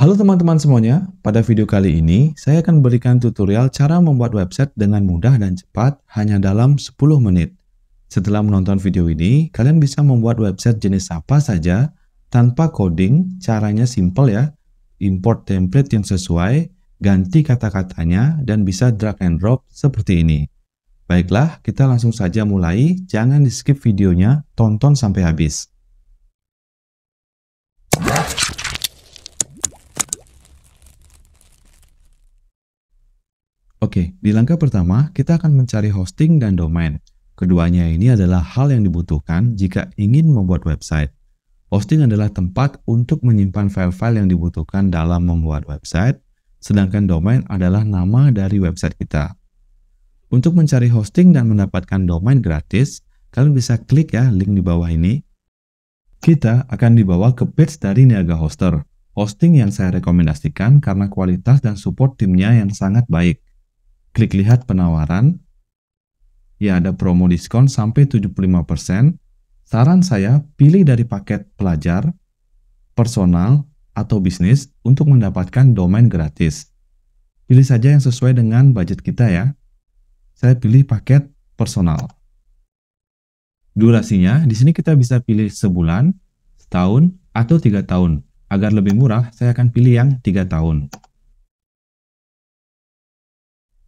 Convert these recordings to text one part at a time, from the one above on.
Halo teman-teman semuanya, pada video kali ini saya akan berikan tutorial cara membuat website dengan mudah dan cepat hanya dalam 10 menit. Setelah menonton video ini, kalian bisa membuat website jenis apa saja tanpa coding, caranya simple ya. Import template yang sesuai, ganti kata-katanya, dan bisa drag and drop seperti ini. Baiklah, kita langsung saja mulai, jangan di skip videonya, tonton sampai habis. Oke, di langkah pertama kita akan mencari hosting dan domain. Keduanya ini adalah hal yang dibutuhkan jika ingin membuat website. Hosting adalah tempat untuk menyimpan file-file yang dibutuhkan dalam membuat website, sedangkan domain adalah nama dari website kita. Untuk mencari hosting dan mendapatkan domain gratis, kalian bisa klik ya link di bawah ini. Kita akan dibawa ke page dari Niaga Hoster, hosting yang saya rekomendasikan karena kualitas dan support timnya yang sangat baik. Klik lihat penawaran. Ya, ada promo diskon sampai 75%. Saran saya, pilih dari paket pelajar, personal, atau bisnis untuk mendapatkan domain gratis. Pilih saja yang sesuai dengan budget kita ya. Saya pilih paket personal. Durasinya, di sini kita bisa pilih sebulan, setahun, atau tiga tahun. Agar lebih murah, saya akan pilih yang tiga tahun.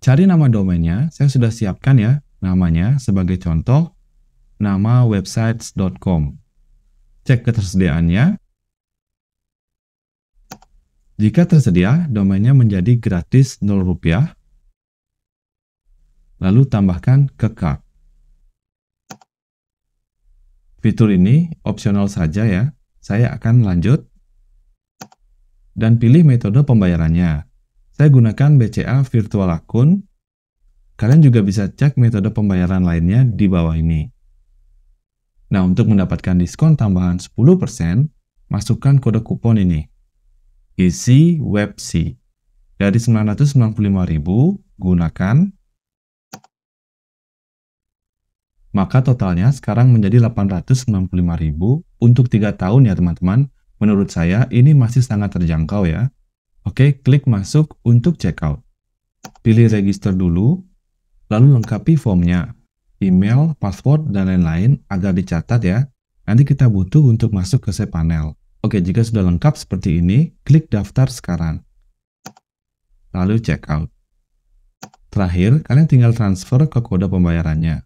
Cari nama domainnya, saya sudah siapkan ya namanya sebagai contoh nama websites.com. Cek ketersediaannya. Jika tersedia, domainnya menjadi gratis 0 rupiah. Lalu tambahkan ke cart. Fitur ini opsional saja ya. Saya akan lanjut dan pilih metode pembayarannya. Saya gunakan BCA Virtual Akun. Kalian juga bisa cek metode pembayaran lainnya di bawah ini. Nah, untuk mendapatkan diskon tambahan 10%, masukkan kode kupon ini. Isi WebC. Dari 995.000, gunakan maka totalnya sekarang menjadi 895.000 untuk 3 tahun ya teman-teman. Menurut saya ini masih sangat terjangkau ya. Oke, klik masuk untuk checkout. Pilih register dulu, lalu lengkapi formnya, email, password, dan lain-lain agar dicatat ya. Nanti kita butuh untuk masuk ke panel. Oke, jika sudah lengkap seperti ini, klik daftar sekarang. Lalu checkout. Terakhir, kalian tinggal transfer ke kode pembayarannya.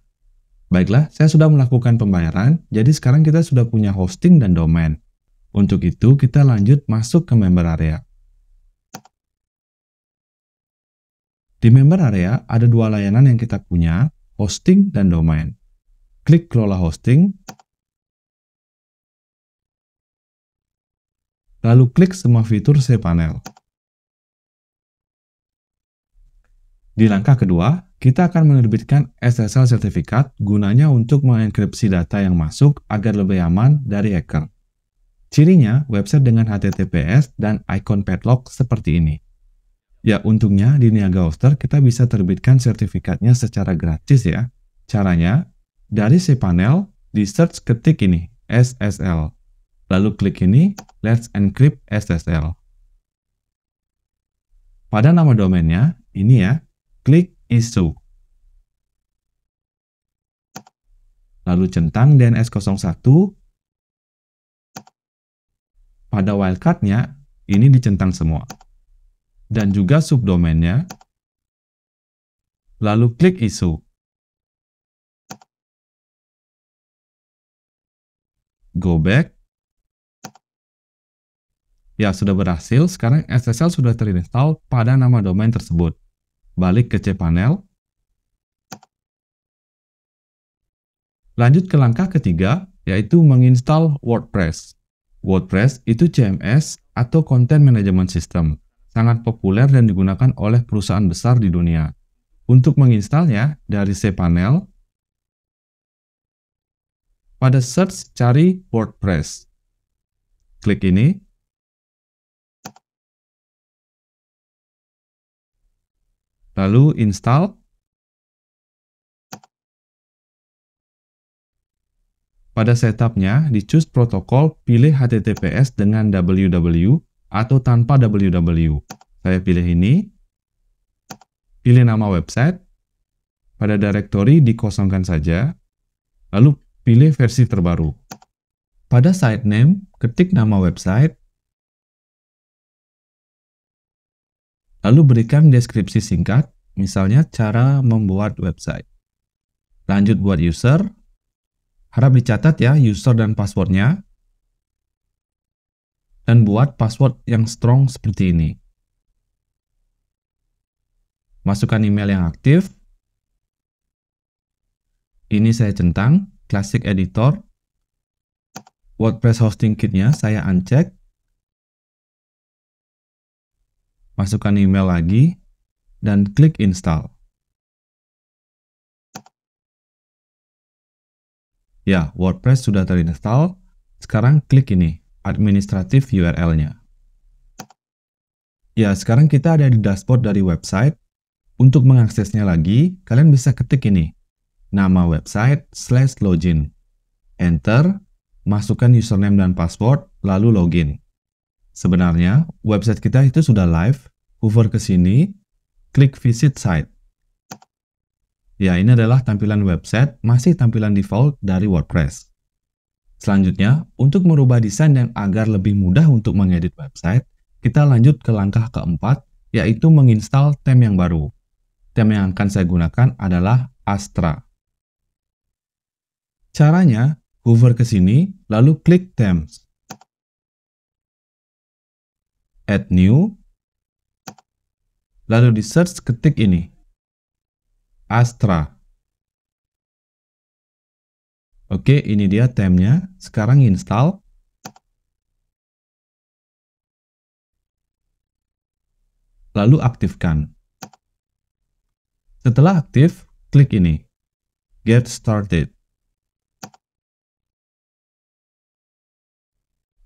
Baiklah, saya sudah melakukan pembayaran, jadi sekarang kita sudah punya hosting dan domain. Untuk itu, kita lanjut masuk ke member area. Di member area ada dua layanan yang kita punya, hosting dan domain. Klik kelola hosting, lalu klik semua fitur cPanel. Di langkah kedua, kita akan menerbitkan SSL sertifikat gunanya untuk mengenkripsi data yang masuk agar lebih aman dari hacker. Cirinya, website dengan HTTPS dan ikon padlock seperti ini. Ya untungnya di Niaga Oster kita bisa terbitkan sertifikatnya secara gratis ya. Caranya, dari cPanel, di search ketik ini, SSL. Lalu klik ini, Let's Encrypt SSL. Pada nama domainnya, ini ya, klik ISO. Lalu centang DNS01. Pada wildcardnya, ini dicentang semua dan juga subdomainnya, lalu klik isu. Go back. Ya, sudah berhasil. Sekarang SSL sudah terinstall pada nama domain tersebut. Balik ke cPanel. Lanjut ke langkah ketiga, yaitu menginstal WordPress. WordPress itu CMS atau Content Management System sangat populer dan digunakan oleh perusahaan besar di dunia. Untuk menginstalnya dari cPanel, pada search cari WordPress. Klik ini. Lalu install. Pada setupnya, di choose protokol, pilih HTTPS dengan www atau tanpa www. Saya pilih ini, pilih nama website, pada directory dikosongkan saja, lalu pilih versi terbaru. Pada site name, ketik nama website, lalu berikan deskripsi singkat, misalnya cara membuat website. Lanjut buat user, harap dicatat ya user dan passwordnya, dan buat password yang strong seperti ini. Masukkan email yang aktif. Ini saya centang, Classic Editor. WordPress hosting kitnya saya uncheck. Masukkan email lagi dan klik install. Ya, WordPress sudah terinstall. Sekarang klik ini administratif URL-nya. Ya, sekarang kita ada di dashboard dari website. Untuk mengaksesnya lagi, kalian bisa ketik ini, nama website slash login. Enter, masukkan username dan password, lalu login. Sebenarnya, website kita itu sudah live. Hover ke sini, klik visit site. Ya, ini adalah tampilan website, masih tampilan default dari WordPress. Selanjutnya, untuk merubah desain yang agar lebih mudah untuk mengedit website, kita lanjut ke langkah keempat, yaitu menginstal theme yang baru. Theme yang akan saya gunakan adalah Astra. Caranya, hover ke sini, lalu klik themes. Add new, lalu di search ketik ini, Astra. Oke, ini dia temnya. Sekarang install. Lalu aktifkan. Setelah aktif, klik ini. Get started.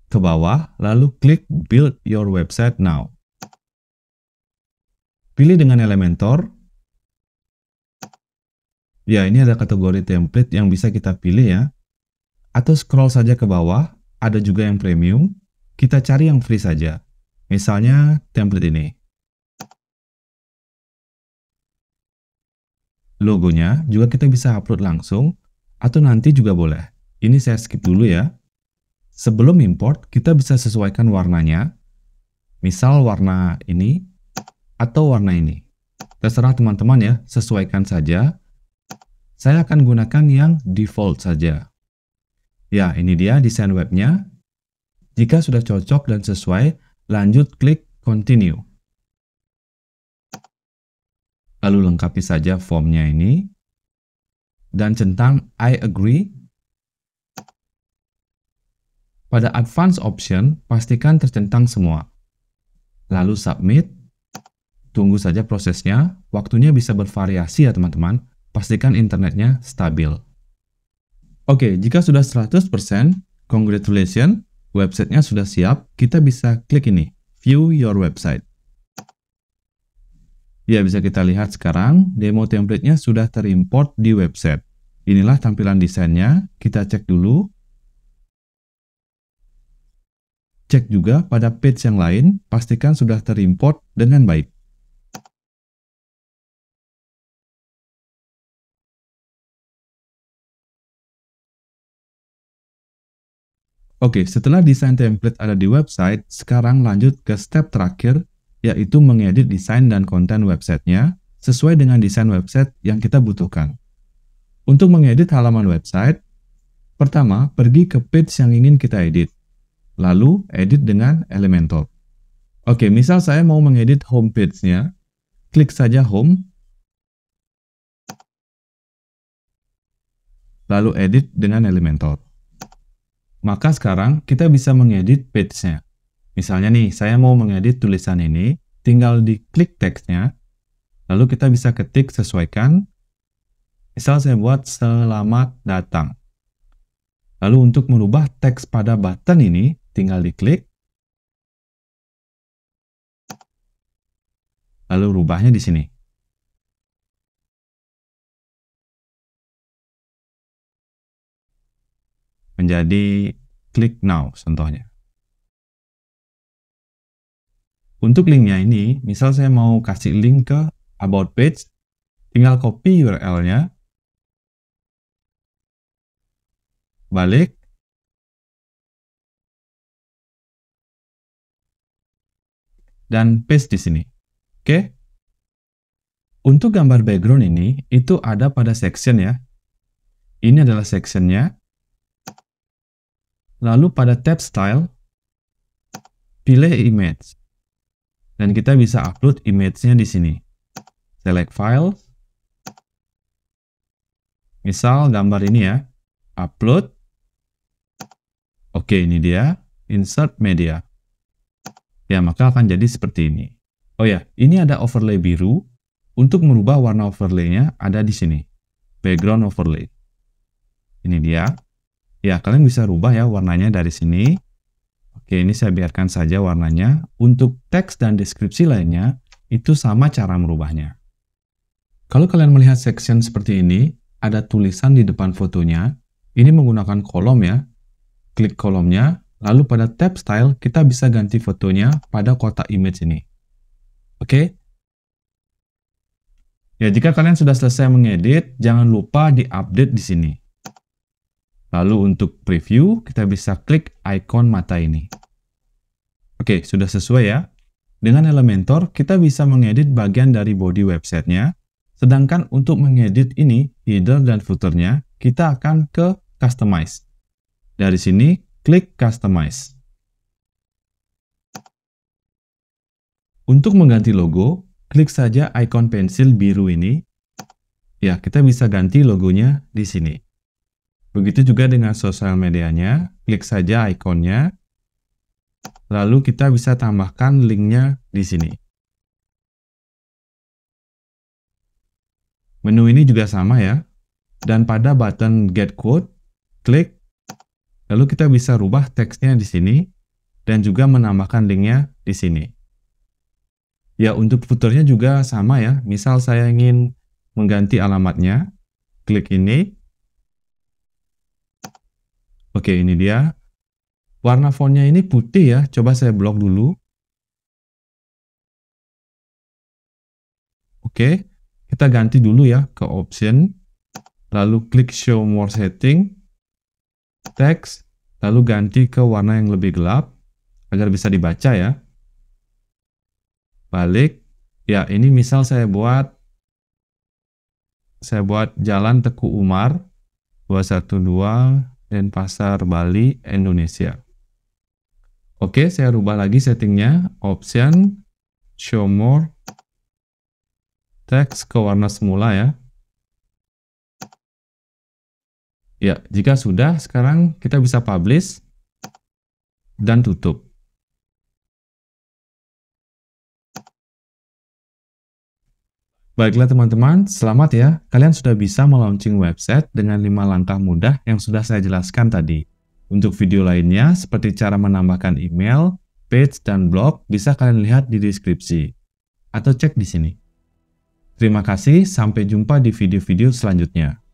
Ke bawah, lalu klik build your website now. Pilih dengan Elementor, Ya, ini ada kategori template yang bisa kita pilih ya. Atau scroll saja ke bawah, ada juga yang premium. Kita cari yang free saja. Misalnya template ini. Logonya juga kita bisa upload langsung atau nanti juga boleh. Ini saya skip dulu ya. Sebelum import, kita bisa sesuaikan warnanya. Misal warna ini atau warna ini. Terserah teman-teman ya, sesuaikan saja saya akan gunakan yang default saja. Ya, ini dia desain webnya. Jika sudah cocok dan sesuai, lanjut klik continue. Lalu lengkapi saja formnya ini. Dan centang I agree. Pada Advanced option, pastikan tercentang semua. Lalu submit. Tunggu saja prosesnya, waktunya bisa bervariasi ya teman-teman pastikan internetnya stabil. Oke, jika sudah 100%, congratulations, websitenya sudah siap, kita bisa klik ini, view your website. Ya, bisa kita lihat sekarang, demo templatenya sudah terimport di website. Inilah tampilan desainnya, kita cek dulu. Cek juga pada page yang lain, pastikan sudah terimport dengan baik. Oke, setelah desain template ada di website, sekarang lanjut ke step terakhir, yaitu mengedit desain dan konten websitenya sesuai dengan desain website yang kita butuhkan. Untuk mengedit halaman website, pertama pergi ke page yang ingin kita edit, lalu edit dengan Elementor. Oke, misal saya mau mengedit homepage-nya, klik saja home, lalu edit dengan Elementor. Maka sekarang kita bisa mengedit page-nya. Misalnya nih, saya mau mengedit tulisan ini, tinggal diklik teksnya, lalu kita bisa ketik sesuaikan. Misal saya buat selamat datang. Lalu untuk merubah teks pada button ini, tinggal diklik. Lalu rubahnya di sini. menjadi klik now contohnya. Untuk linknya ini, misal saya mau kasih link ke about page, tinggal copy URL-nya, balik, dan paste di sini. Oke? Okay? Untuk gambar background ini, itu ada pada section ya. Ini adalah sectionnya. Lalu pada tab style, pilih image. Dan kita bisa upload image-nya di sini. Select file. Misal gambar ini ya. Upload. Oke, ini dia. Insert media. Ya, maka akan jadi seperti ini. Oh ya, ini ada overlay biru. Untuk merubah warna overlay-nya ada di sini. Background overlay. Ini dia. Ya, kalian bisa rubah ya warnanya dari sini. Oke, ini saya biarkan saja warnanya. Untuk teks dan deskripsi lainnya, itu sama cara merubahnya. Kalau kalian melihat section seperti ini, ada tulisan di depan fotonya. Ini menggunakan kolom ya. Klik kolomnya, lalu pada tab style kita bisa ganti fotonya pada kotak image ini. Oke, Ya, jika kalian sudah selesai mengedit, jangan lupa di update di sini. Lalu untuk preview, kita bisa klik ikon mata ini. Oke, sudah sesuai ya. Dengan Elementor, kita bisa mengedit bagian dari body websitenya. Sedangkan untuk mengedit ini, header dan footernya, kita akan ke Customize. Dari sini, klik Customize. Untuk mengganti logo, klik saja ikon pensil biru ini. Ya, kita bisa ganti logonya di sini. Begitu juga dengan sosial medianya, klik saja ikonnya, lalu kita bisa tambahkan linknya di sini. Menu ini juga sama ya, dan pada button Get Quote, klik, lalu kita bisa rubah teksnya di sini, dan juga menambahkan linknya di sini. Ya, untuk footernya juga sama ya, misal saya ingin mengganti alamatnya, klik ini, Oke, ini dia. Warna fontnya ini putih ya. Coba saya blok dulu. Oke, kita ganti dulu ya ke option. Lalu klik show more setting. Text. Lalu ganti ke warna yang lebih gelap. Agar bisa dibaca ya. Balik. Ya, ini misal saya buat saya buat jalan Teku Umar 212 dan pasar Bali, Indonesia. Oke, saya rubah lagi settingnya. Option, show more, text ke warna semula ya. Ya, jika sudah, sekarang kita bisa publish dan tutup. Baiklah teman-teman, selamat ya. Kalian sudah bisa melaunching website dengan 5 langkah mudah yang sudah saya jelaskan tadi. Untuk video lainnya, seperti cara menambahkan email, page, dan blog, bisa kalian lihat di deskripsi. Atau cek di sini. Terima kasih, sampai jumpa di video-video selanjutnya.